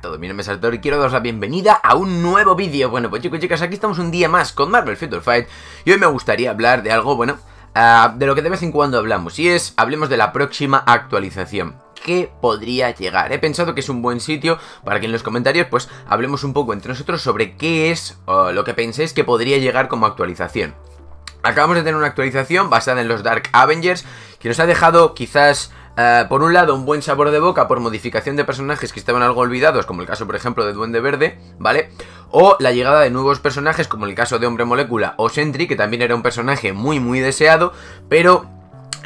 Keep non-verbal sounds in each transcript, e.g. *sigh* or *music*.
todo mi nombre es y quiero daros la bienvenida a un nuevo vídeo Bueno, pues chicos y chicas, aquí estamos un día más con Marvel Future Fight Y hoy me gustaría hablar de algo, bueno, ah, de lo que de vez en cuando hablamos Y es, hablemos de la próxima actualización ¿Qué podría llegar. He pensado que es un buen sitio para que en los comentarios pues hablemos un poco entre nosotros sobre qué es lo que penséis que podría llegar como actualización. Acabamos de tener una actualización basada en los Dark Avengers que nos ha dejado quizás Ah, por un lado, un buen sabor de boca por modificación de personajes que estaban algo olvidados, como el caso, por ejemplo, de Duende Verde, ¿vale? O la llegada de nuevos personajes, como el caso de Hombre Molécula o Sentry, que también era un personaje muy, muy deseado, pero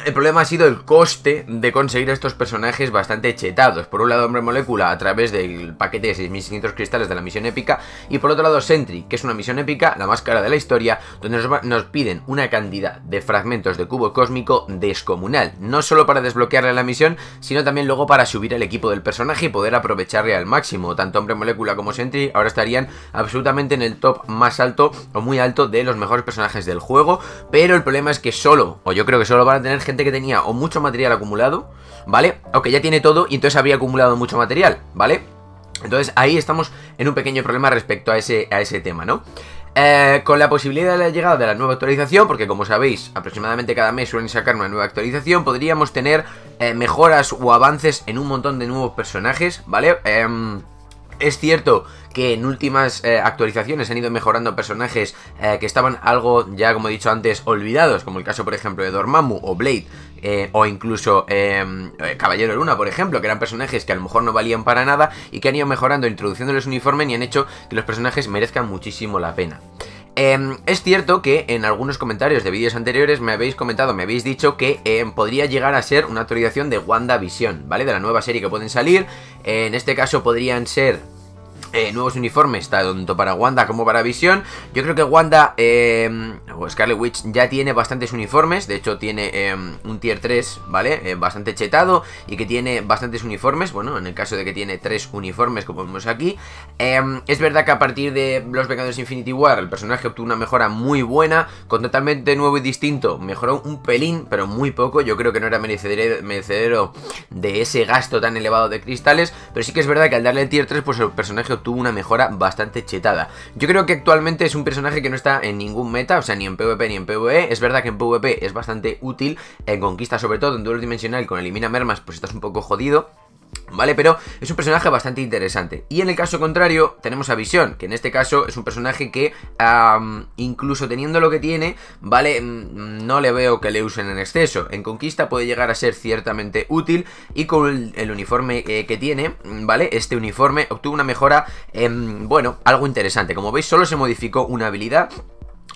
el problema ha sido el coste de conseguir estos personajes bastante chetados. Por un lado, Hombre Molécula a través del paquete de 6500 cristales de la misión épica. Y por otro lado, Sentry, que es una misión épica, la más cara de la historia, donde nos, piden una cantidad de fragmentos de cubo cósmico descomunal. No solo para desbloquearle la misión, sino también luego para subir el equipo del personaje y poder aprovecharle al máximo. Tanto Hombre Molécula como Sentry ahora estarían absolutamente en el top más alto o muy alto de los mejores personajes del juego. Pero el problema es que solo, o yo creo que solo van a tener gente que tenía o mucho material acumulado, ¿vale? Aunque ya tiene todo y entonces había acumulado mucho material, ¿vale? Entonces ahí estamos en un pequeño problema respecto a ese, a ese tema, ¿no? Eh, con la posibilidad de la llegada de la nueva actualización, porque como sabéis, aproximadamente cada mes suelen sacar una nueva actualización, podríamos tener eh, mejoras o avances en un montón de nuevos personajes, ¿vale? Eh, es cierto que en últimas eh, actualizaciones han ido mejorando personajes eh, que estaban algo, ya como he dicho antes, olvidados, como el caso, por ejemplo, de Dormammu o Blade, eh, o incluso em, Caballero Luna, por ejemplo, que eran personajes que a lo mejor no valían para nada y que han ido mejorando, introduciéndoles uniforme y han hecho que los personajes merezcan muchísimo la pena. Em, es cierto que en algunos comentarios de vídeos anteriores me habéis comentado, me habéis dicho que em, podría llegar a ser una actualización de WandaVision, ¿vale? De la nueva serie que pueden salir. en este caso podrían ser eh, nuevos uniformes, tanto para Wanda como para Visión. Yo creo que Wanda eh, o Scarlet Witch ya tiene bastantes uniformes, de hecho tiene eh, un tier 3, ¿vale? bastante chetado y que tiene bastantes uniformes, bueno, en el caso de que tiene tres uniformes como vemos aquí. es verdad que a partir de Los Vengadores Infinity War el personaje obtuvo una mejora muy buena, con totalmente nuevo y distinto, mejoró un pelín, pero muy poco, yo creo que no era merecedero de ese gasto tan elevado de cristales, pero sí que es verdad que al darle el tier 3 pues el personaje obtuvo tuvo una mejora bastante chetada. Yo creo que actualmente es un personaje que no está en ningún meta, o sea, ni en PvP ni en PvE. Es verdad que en PvP es bastante útil, en conquista sobre todo, en duelo dimensional con elimina mermas pues estás un poco jodido. ¿Vale? Pero es un personaje bastante interesante. Y en el caso contrario, tenemos a Visión, que en este caso es un personaje que, incluso teniendo lo que tiene, ¿vale? Mm, no le veo que le usen en exceso. En Conquista puede llegar a ser ciertamente útil y con el, uniforme eh, que tiene, ¿vale? Este uniforme obtuvo una mejora, em, bueno, algo interesante. Como veis, solo se modificó una habilidad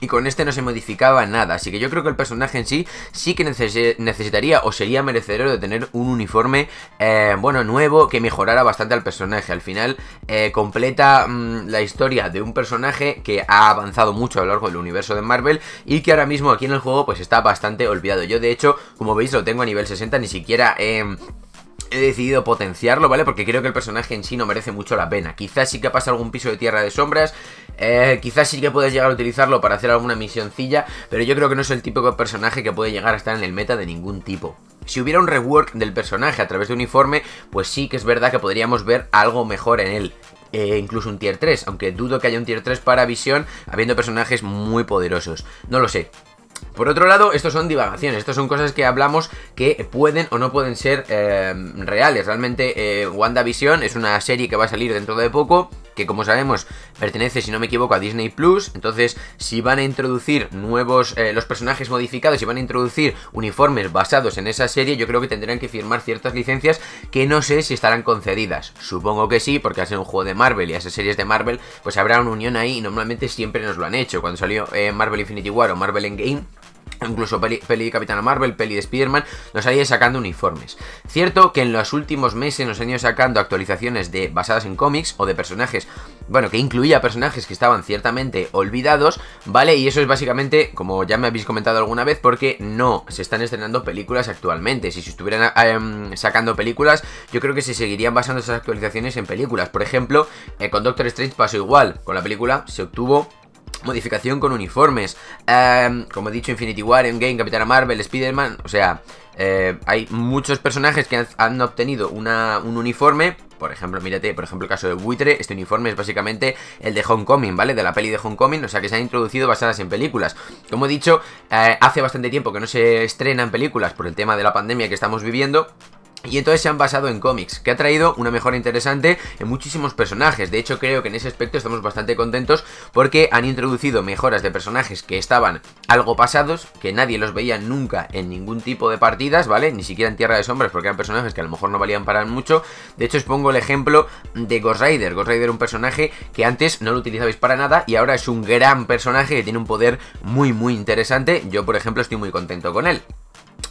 y con este no se modificaba nada, así que yo creo que el personaje en sí sí que necesitaría o sería merecedor de tener un uniforme, eh, bueno, nuevo que mejorara bastante al personaje. Al final eh, completa mm, la historia de un personaje que ha avanzado mucho a lo largo del universo de Marvel y que ahora mismo aquí en el juego pues está bastante olvidado. Yo de hecho, como veis, lo tengo a nivel 60, ni siquiera... en he decidido potenciarlo, ¿vale? Porque creo que el personaje en sí no merece mucho la pena. Quizás sí que pasa algún piso de tierra de sombras, eh, quizás sí que puedes llegar a utilizarlo para hacer alguna misioncilla, pero yo creo que no es el típico personaje que puede llegar a estar en el meta de ningún tipo. Si hubiera un rework del personaje a través de uniforme, pues sí que es verdad que podríamos ver algo mejor en él. Eh, incluso un tier 3, aunque dudo que haya un tier 3 para visión, habiendo personajes muy poderosos. No lo sé, por otro lado, estos son divagaciones, Esto son cosas que hablamos que pueden o no pueden ser eh, reales. Realmente eh, WandaVision es una serie que va a salir dentro de poco que como sabemos pertenece, si no me equivoco, a Disney Plus. Entonces, si van a introducir nuevos, eh, los personajes modificados, si van a introducir uniformes basados en esa serie, yo creo que tendrán que firmar ciertas licencias que no sé si estarán concedidas. Supongo que sí, porque al un juego de Marvel y a series de Marvel, pues habrá una unión ahí y normalmente siempre nos lo han hecho. Cuando salió eh, Marvel Infinity War o Marvel Endgame, Incluso peli, de Capitana Marvel, peli de Spider-Man, nos ha ido sacando uniformes. Cierto que en los últimos meses nos han ido sacando actualizaciones de basadas en cómics o de personajes, bueno, que incluía personajes que estaban ciertamente olvidados, ¿vale? Y eso es básicamente, como ya me habéis comentado alguna vez, porque no se están estrenando películas actualmente. Si se estuvieran em, sacando películas, yo creo que se seguirían basando esas actualizaciones en películas. Por ejemplo, el eh, con Doctor Strange pasó igual. Con la película se obtuvo modificación con uniformes. Em, como he dicho, Infinity War, Endgame, Capitana Marvel, Spider-Man. O sea, eh, hay muchos personajes que han, obtenido un uniforme. Por ejemplo, mírate, por ejemplo, el caso de Buitre. Este uniforme es básicamente el de Homecoming, ¿vale? De la peli de Homecoming, o sea que se han introducido basadas en películas. Como he dicho, eh, hace bastante tiempo que no se estrenan películas por el tema de la pandemia que estamos viviendo. Y entonces se han basado en cómics, que ha traído una mejora interesante en muchísimos personajes. De hecho, creo que en ese aspecto estamos bastante contentos porque han introducido mejoras de personajes que estaban algo pasados, que nadie los veía nunca en ningún tipo de partidas, ¿vale? Ni siquiera en Tierra de Sombras, porque eran personajes que a lo mejor no valían para mucho. De hecho, os pongo el ejemplo de Ghost Rider. Ghost Rider un personaje que antes no lo utilizabais para nada y ahora es un gran personaje que tiene un poder muy, muy interesante. Yo, por ejemplo, estoy muy contento con él.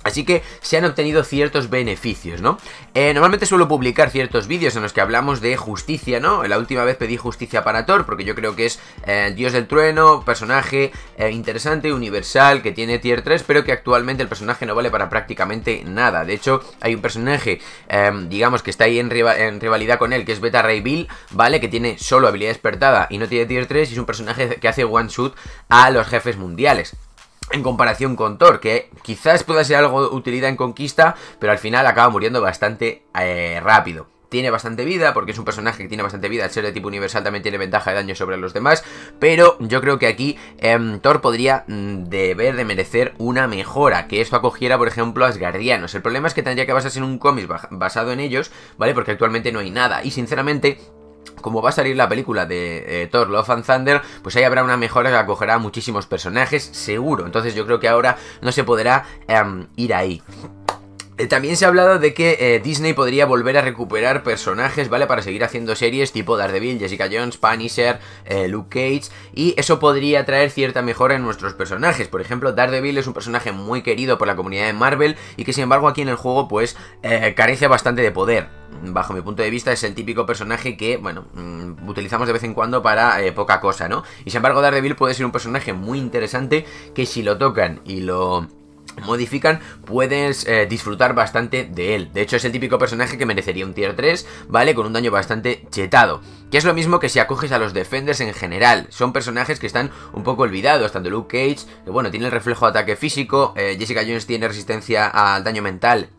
Así que se han obtenido ciertos beneficios, ¿no? Eh, normalmente suelo publicar ciertos vídeos en los que hablamos de justicia, ¿no? La última vez pedí justicia para Thor, porque yo creo que es eh, el dios del trueno, personaje eh, interesante, universal, que tiene tier 3, pero que actualmente el personaje no vale para prácticamente nada. De hecho, hay un personaje, em, digamos, que está ahí en, rivalidad con él, que es Beta Ray Bill, ¿vale? Que tiene solo habilidad despertada y no tiene tier 3 y es un personaje que hace one shoot a los jefes mundiales en comparación con Thor, que quizás pueda ser algo utilidad en conquista, pero al final acaba muriendo bastante eh, rápido. Tiene bastante vida, porque es un personaje que tiene bastante vida, al ser de tipo universal también tiene ventaja de daño sobre los demás, pero yo creo que aquí em, Thor podría mm, deber de merecer una mejora, que esto acogiera por ejemplo a Asgardianos. El problema es que tendría que basarse en un cómic basado en ellos, ¿vale? Porque actualmente no hay nada, y sinceramente como va a salir la película de eh, Thor Love and Thunder, pues ahí habrá una mejora que acogerá a muchísimos personajes, seguro. Entonces yo creo que ahora no se podrá em, ir ahí. Eh, también se ha hablado de que eh, Disney podría volver a recuperar personajes, ¿vale? Para seguir haciendo series tipo Daredevil, Jessica Jones, Punisher, eh, Luke Cage, y eso podría traer cierta mejora en nuestros personajes. Por ejemplo, Daredevil es un personaje muy querido por la comunidad de Marvel y que sin embargo aquí en el juego pues carece bastante de poder. Bajo mi punto de vista es el típico personaje que, bueno, mm, utilizamos de vez en cuando para poca cosa, ¿no? Y sin embargo Daredevil puede ser un personaje muy interesante que si lo tocan y lo modifican, puedes eh, disfrutar bastante de él. De hecho, es el típico personaje que merecería un tier 3, ¿vale? Con un daño bastante chetado. Que es lo mismo que si acoges a los Defenders en general. Son personajes que están un poco olvidados, tanto Luke Cage, que bueno, tiene el reflejo de ataque físico, eh, Jessica Jones tiene resistencia al daño mental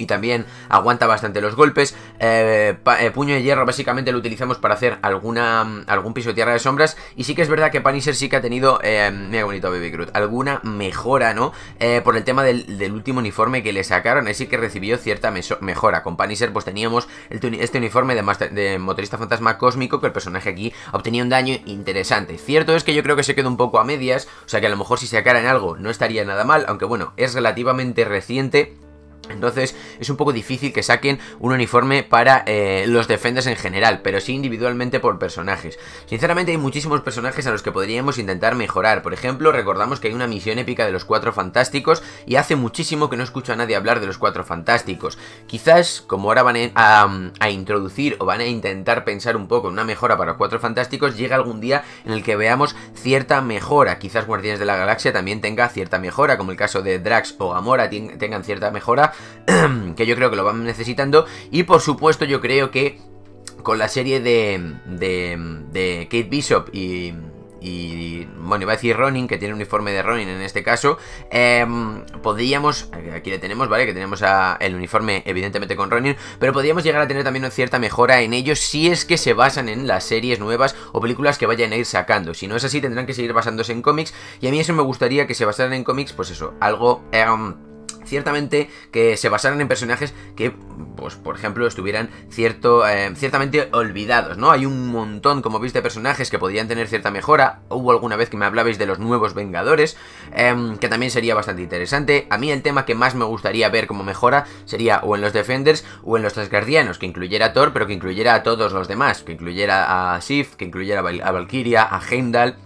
y también aguanta bastante los golpes. Eh, eh, puño de hierro básicamente lo utilizamos para hacer alguna mm, algún piso de tierra de sombras. Y sí que es verdad que Punisher sí que ha tenido, eh, mira bonito Baby Groot, alguna mejora, ¿no? Eh, por el tema del, último uniforme que le sacaron, sí que recibió cierta mejora. Con Punisher pues teníamos este uniforme de, motorista fantasma cósmico que el personaje aquí obtenía un daño interesante. Cierto es que yo creo que se quedó un poco a medias, o sea que a lo mejor si sacaran algo no estaría nada mal, aunque bueno, es relativamente reciente entonces es un poco difícil que saquen un uniforme para eh, los defenders en general, pero sí individualmente por personajes. Sinceramente hay muchísimos personajes a los que podríamos intentar mejorar. Por ejemplo, recordamos que hay una misión épica de los cuatro fantásticos y hace muchísimo que no escucho a nadie hablar de los cuatro fantásticos. Quizás, como ahora van a, introducir o van a intentar pensar un poco en una mejora para los cuatro fantásticos, llega algún día en el que veamos cierta mejora. Quizás Guardianes de la Galaxia también tenga cierta mejora, como el caso de Drax o Gamora tengan cierta mejora *clears throat* que yo creo que lo van necesitando. Y por supuesto yo creo que con la serie de, de, de Kate Bishop y, y bueno, iba a decir Ronin, que tiene el uniforme de Ronin en este caso, em, podríamos, aquí le tenemos, ¿vale? Que tenemos el uniforme evidentemente con Ronin, pero podríamos llegar a tener también una cierta mejora en ellos si es que se basan en las series nuevas o películas que vayan a ir sacando. Si no es así, tendrán que seguir basándose en cómics y a mí eso me gustaría que se basaran en cómics, pues eso, algo... Em, ciertamente que se basaran en personajes que, pues, por ejemplo, estuvieran cierto, eh, ciertamente olvidados, ¿no? Hay un montón, como viste, de personajes que podrían tener cierta mejora. Hubo alguna vez que me hablabais de los nuevos Vengadores, em, que también sería bastante interesante. A mí el tema que más me gustaría ver como mejora sería o en los Defenders o en los Trasgardianos, que incluyera a Thor, pero que incluyera a todos los demás, que incluyera a Sif, que incluyera a, a Valkyria, a Heimdall,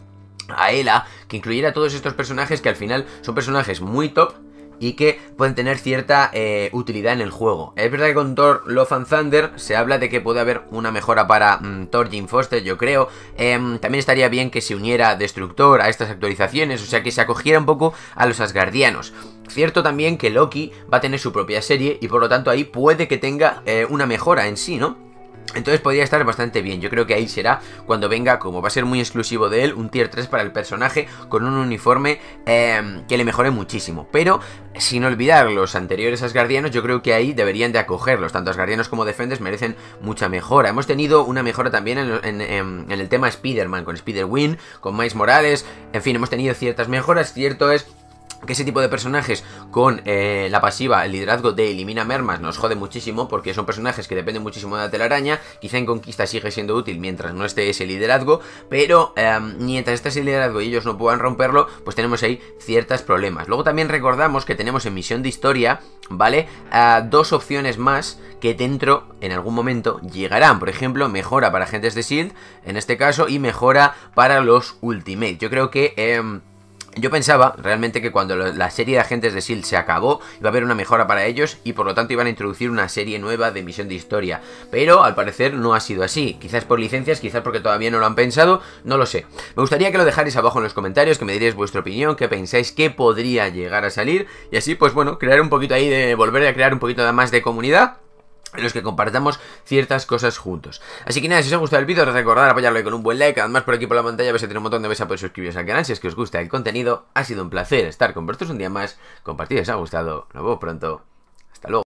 a Ela, que incluyera a todos estos personajes que al final son personajes muy top, y que pueden tener cierta eh, utilidad en el juego. Es verdad que con Thor Love and Thunder se habla de que puede haber una mejora para mm, Thor Jim Foster, yo creo. Em, también estaría bien que se uniera Destructor a estas actualizaciones, o sea que se acogiera un poco a los Asgardianos. Cierto también que Loki va a tener su propia serie y por lo tanto ahí puede que tenga eh, una mejora en sí, ¿no? Entonces podría estar bastante bien, yo creo que ahí será cuando venga, como va a ser muy exclusivo de él, un tier 3 para el personaje con un uniforme em, que le mejore muchísimo. Pero sin olvidar los anteriores Asgardianos, yo creo que ahí deberían de acogerlos, tanto Asgardianos como Defenders merecen mucha mejora. Hemos tenido una mejora también en, em, el tema Spider-Man, con Spider-Win, con Miles Morales, en fin, hemos tenido ciertas mejoras, cierto es que ese tipo de personajes con eh, la pasiva, el liderazgo de elimina mermas nos jode muchísimo porque son personajes que dependen muchísimo de la telaraña, quizá en conquista sigue siendo útil mientras no esté ese liderazgo, pero em, mientras esté ese liderazgo y ellos no puedan romperlo, pues tenemos ahí ciertos problemas. Luego también recordamos que tenemos en misión de historia, ¿vale? Eh, dos opciones más que dentro en algún momento llegarán, por ejemplo, mejora para agentes de SHIELD en este caso y mejora para los Ultimate. Yo creo que em, yo pensaba realmente que cuando la serie de agentes de SIL e se acabó, iba a haber una mejora para ellos y por lo tanto iban a introducir una serie nueva de misión de historia. Pero al parecer no ha sido así. Quizás por licencias, quizás porque todavía no lo han pensado, no lo sé. Me gustaría que lo dejáis abajo en los comentarios, que me diréis vuestra opinión, que pensáis que podría llegar a salir. Y así, pues bueno, crear un poquito ahí de volver a crear un poquito más de comunidad en los que compartamos ciertas cosas juntos. Así que nada, si os ha gustado el vídeo, recordad apoyarlo con un buen like. Además, por aquí por la pantalla vais a tener un montón de veces a poder suscribiros al canal si es que os gusta el contenido. Ha sido un placer estar con vosotros un día más. Compartid os ha gustado. Nos vemos pronto. Hasta luego.